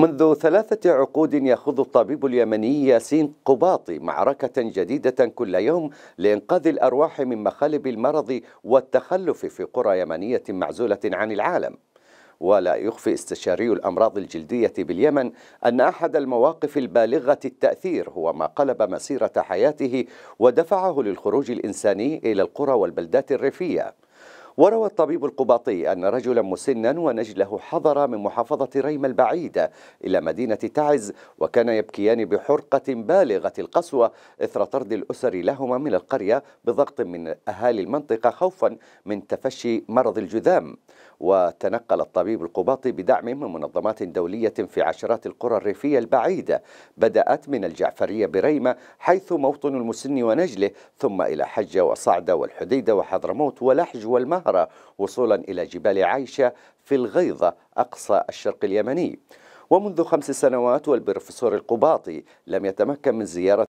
منذ ثلاثة عقود يخوض الطبيب اليمني ياسين قباطي معركة جديدة كل يوم لإنقاذ الأرواح من مخالب المرض والتخلف في قرى يمنية معزولة عن العالم ولا يخفي استشاري الأمراض الجلدية باليمن أن أحد المواقف البالغة التأثير هو ما قلب مسيرة حياته ودفعه للخروج الإنساني إلى القرى والبلدات الريفية وروى الطبيب القباطي أن رجلا مسنا ونجله حضر من محافظة ريم البعيدة إلى مدينة تعز وكان يبكيان بحرقة بالغة القسوة إثر طرد الأسر لهما من القرية بضغط من أهالي المنطقة خوفا من تفشي مرض الجذام وتنقل الطبيب القباطي بدعم من منظمات دولية في عشرات القرى الريفية البعيدة بدأت من الجعفرية بريمة حيث موطن المسن ونجله ثم إلى حجة وصعدة والحديدة وحضرموت ولحج والمهر الصحراء وصولا إلى جبال عايشة في الغيظة أقصى الشرق اليمني ومنذ خمس سنوات والبروفيسور القباطي لم يتمكن من زيارة